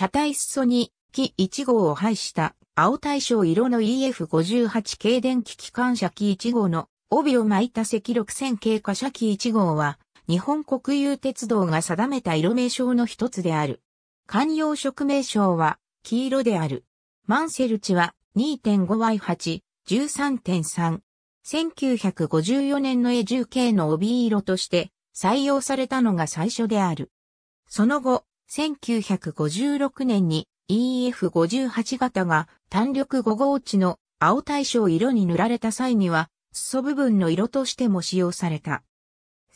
車体裾に、機1号を配した青大正色の EF58 系電気機関車機1号の帯を巻いた赤6000系貨車機1号は、日本国有鉄道が定めた色名称の一つである。官用色名称は、黄色である。マンセル値は 2.5Y8、13.3。1954年の A10 系の帯色として採用されたのが最初である。その後、1956年に EF58 型が単緑5号地の青対象色に塗られた際には、裾部分の色としても使用された。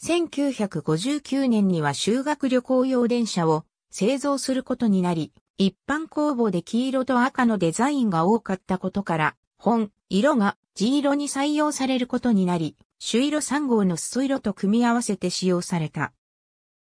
1959年には修学旅行用電車を製造することになり、一般公募で黄色と赤のデザインが多かったことから、本、色が地色に採用されることになり、朱色3号の裾色と組み合わせて使用された。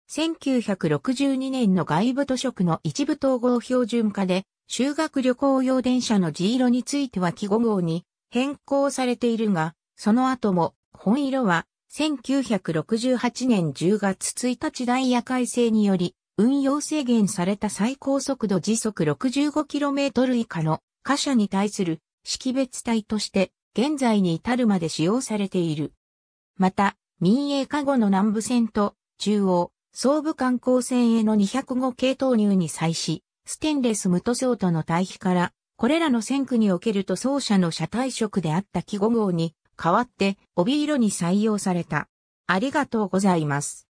1962年の外部図区の一部統合標準化で、修学旅行用電車の地色については記号号に変更されているが、その後も本色は1968年10月1日ダイヤ改正により運用制限された最高速度時速 65km 以下の貨車に対する識別体として現在に至るまで使用されている。また、民営化後の南部線と中央、総武観光船への205系投入に際し、ステンレス無塗装との対比から、これらの線区における塗装車の車体色であった記5号に、代わって帯色に採用された。ありがとうございます。